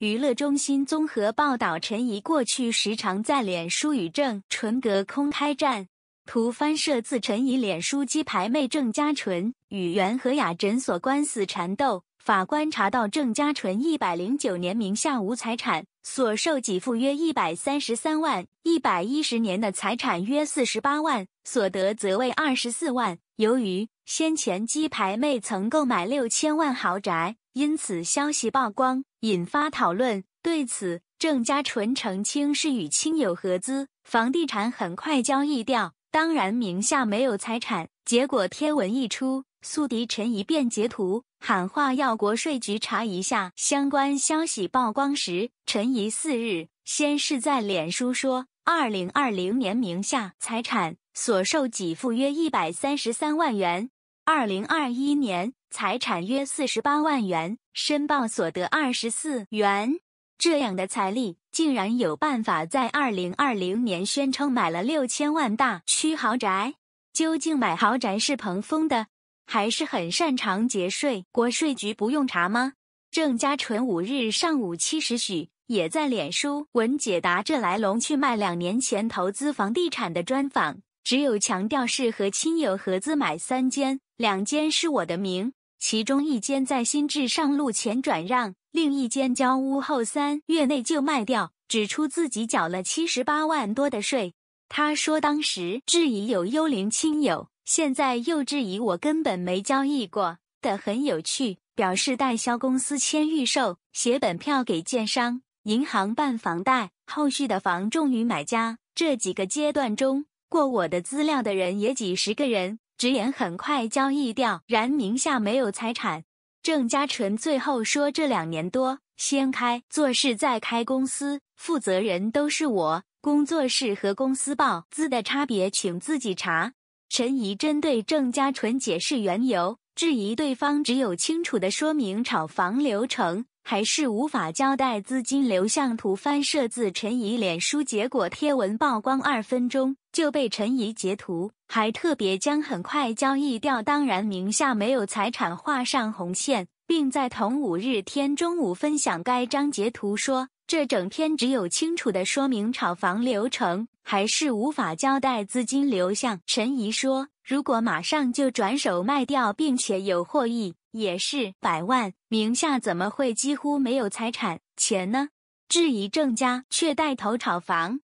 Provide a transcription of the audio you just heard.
娱乐中心综合报道：陈怡过去时常在脸书与郑淳隔空开战。图翻摄自陈怡脸书。鸡排妹郑嘉纯与袁和雅诊所官司缠斗，法官查到郑嘉纯一百零九年名下无财产，所受给付约一百三十三万；一百一十年的财产约四十八万，所得则为二十四万。由于先前鸡排妹曾购买六千万豪宅，因此消息曝光。引发讨论，对此郑家纯澄清是与亲友合资房地产，很快交易掉，当然名下没有财产。结果贴文一出，宿敌陈怡便截图喊话要国税局查一下。相关消息曝光时，陈怡四日先是在脸书说，二零二零年名下财产所受给付约一百三十三万元，二零二一年。财产约四十八万元，申报所得二十四元。这样的财力，竟然有办法在二零二零年宣称买了六千万大区豪宅？究竟买豪宅是彭峰的，还是很擅长节税？国税局不用查吗？郑家纯五日上午七时许也在脸书文解答这来龙去脉。两年前投资房地产的专访，只有强调是和亲友合资买三间，两间是我的名。其中一间在新制上路前转让，另一间交屋后三月内就卖掉，指出自己缴了七十八万多的税。他说当时质疑有幽灵亲友，现在又质疑我根本没交易过，的很有趣。表示代销公司签预售，写本票给建商，银行办房贷，后续的房重于买家。这几个阶段中过我的资料的人也几十个人。直言很快交易掉，然名下没有财产。郑家纯最后说：“这两年多先开做事，再开公司，负责人都是我。工作室和公司报资的差别，请自己查。”陈怡针对郑家纯解释缘由，质疑对方只有清楚的说明炒房流程。还是无法交代资金流向。图翻设自陈怡脸书，结果贴文曝光二分钟就被陈怡截图，还特别将很快交易掉，当然名下没有财产画上红线，并在同五日天中午分享该张截图，说这整篇只有清楚的说明炒房流程，还是无法交代资金流向。陈怡说，如果马上就转手卖掉，并且有获益。也是百万名下怎么会几乎没有财产钱呢？质疑郑家却带头炒房。